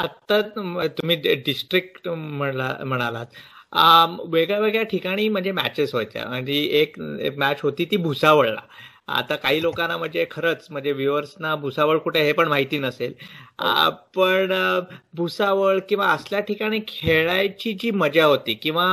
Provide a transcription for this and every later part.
आता तुम्ही डिस्ट्रिक्ट म्हणला म्हणालात वेगळ्या वेगळ्या ठिकाणी म्हणजे मॅचेस व्हायच्या म्हणजे एक मॅच होती ती भुसावळला आता काही लोकांना म्हणजे खरंच म्हणजे व्ह्युअर्सना भुसावळ कुठे हे पण माहिती नसेल हो. पण भुसावळ किंवा असल्या ठिकाणी खेळायची जी मजा होती किंवा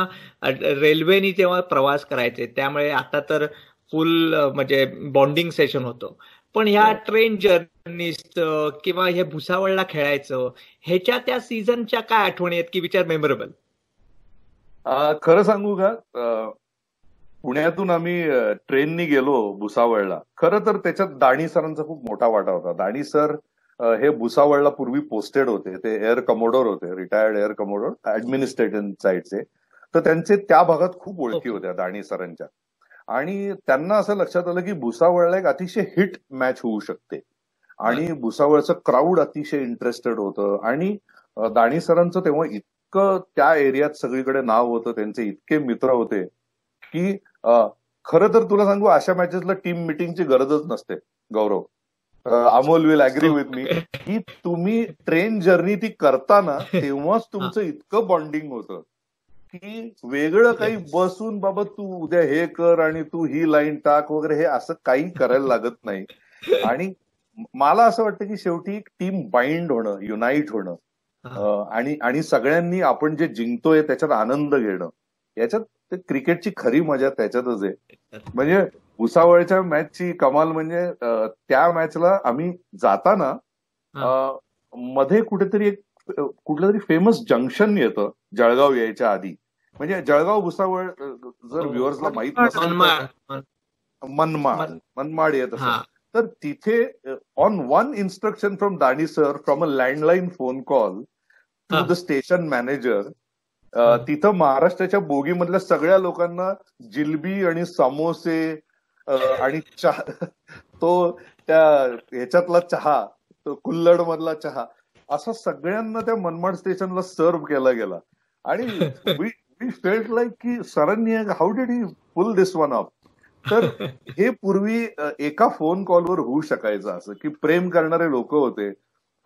रेल्वेनी जेव्हा प्रवास करायचे त्यामुळे आता तर फुल म्हणजे बॉन्डिंग सेशन होतो पण ह्या ट्रेन हो. जर्नीस्ट किंवा हे भुसावळला खेळायचं ह्याच्या त्या सीझनच्या काय आठवणी आहेत की विचार मेमोरेबल खरं सांगू का पुण्यातून आम्ही ट्रेननी गेलो भुसावळला खरं तर त्याच्यात दाणी सरांचा खूप मोठा वाटा होता दाणी सर हे भुसावळला पूर्वी पोस्टेड होते ते एअर कमोडोर होते रिटायर्ड एअर कमोडोर ऍडमिनिस्ट्रेटिव्ह साईडचे तर त्यांचे त्या भागात खूप ओळखी हो. होत्या दाणी सरांच्या आणि त्यांना असं लक्षात आलं की भुसावळला एक अतिशय हिट मॅच होऊ शकते आणि भुसावळचं क्राऊड अतिशय इंटरेस्टेड होतं आणि दाणीसरांचं तेव्हा इतकं त्या एरियात सगळीकडे नाव होतं त्यांचे इतके मित्र होते की खरं तर तुला सांगू अशा मॅचेसला टीम मिटिंगची गरजच नसते Gaurav Amol will agree with मी की तुम्ही ट्रेन जर्नी ती करताना तेव्हाच तुमचं इतकं बॉन्डिंग होतं की वेगळं काही बसून बाबा तू उद्या हे कर आणि तू ही लाईन टाक वगैरे हे असं काही करायला लागत नाही आणि मला असं वाटतं की शेवटी एक टीम बाइंड होणं युनाईट होणं आणि आणि सगळ्यांनी आपण जे जिंकतोय त्याच्यात आनंद घेणं याच्यात ते क्रिकेटची खरी मजा त्याच्यातच आहे म्हणजे भुसावळच्या मॅचची कमाल म्हणजे त्या मॅचला आम्ही जाताना मध्ये कुठेतरी एक कुठलं तरी फेमस जंक्शन येतं जळगाव यायच्या आधी म्हणजे जळगाव भुसावळ जर व्ह्युअर्सला हो. माहित नसेल मनमाड मनमाड येत असत तर तिथे on one instruction from Dani sir from a landline phone call to the station manager तिथं महाराष्ट्राच्या बोगीमधल्या सगळ्या लोकांना जिलबी आणि समोसे आणि चहा तो त्या ह्याच्यातला चहा तो कुल्लड मधला चहा असं सगळ्यांना त्या मनमाड स्टेशनला सर्व केला गेला आणि वी फेल्ट लाईक की सरांनी how did he pull this one up तर हे पूर्वी एका फोन कॉलवर होऊ शकायचं असं की प्रेम करणारे लोक होते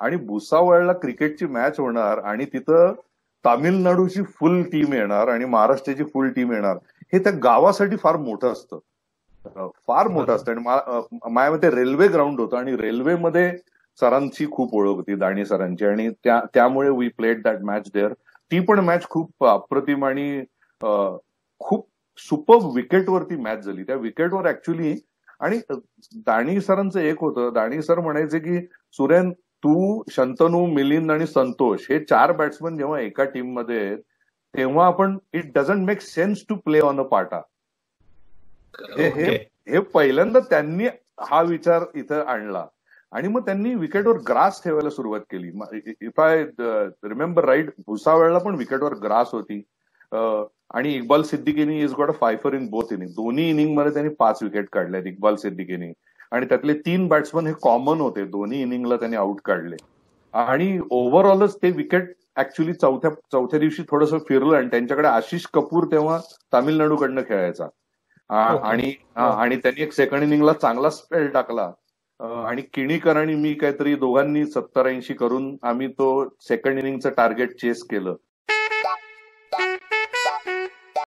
आणि भुसावळला क्रिकेटची मॅच होणार आणि तिथं तामिळनाडूची फुल टीम येणार आणि महाराष्ट्राची फुल टीम येणार हे त्या गावासाठी फार मोठं असतं फार मोठं असतं आणि माझ्या मते रेल्वे ग्राउंड होतं आणि रेल्वेमध्ये सरांची खूप ओळख होती दाणी सरांची आणि त्यामुळे we played that match there ती पण मॅच खूप अप्रतिम आणि खूप सुपर विकेटवरती मॅच झाली त्या विकेटवर ऍक्च्युली आणि दाणी सरांचं एक होतं दाणी सर म्हणायचे की सुरेन तू शंतनू मिलिंद आणि संतोष हे चार बॅट्समन जेव्हा एका टीम मध्ये आहेत तेव्हा आपण it doesn't make sense to play on a pata हे पहिल्यांदा त्यांनी हा विचार इथं आणला आणि मग त्यांनी विकेटवर ग्रास ठेवायला सुरुवात केली इफ आय रिमेंबर राईट भुसावळला पण विकेटवर ग्रास होती आणि इक्बाल सिद्दीकीनी is got a fifer in both inning दोन्ही इनिंग मध्ये त्यांनी पाच विकेट काढल्यात इक्बाल सिद्दीकीनी आणि त्यातले तीन बॅट्समन हे कॉमन होते दोन्ही इनिंगला त्यांनी आउट काढले आणि ओव्हरऑलच ते विकेट ऍक्च्युली चौथ्या चौथ्या दिवशी थोडंसं फिरलं आणि त्यांच्याकडे आशिष कपूर तेव्हा तामिळनाडूकडनं खेळायचा आणि आणि त्यांनी एक सेकंड इनिंगला चांगला स्पेल टाकला आणि किणीकर आणि मी काहीतरी दोघांनी सत्तर ऐंशी करून आम्ही तो सेकंड इनिंगचं टार्गेट चेस केलं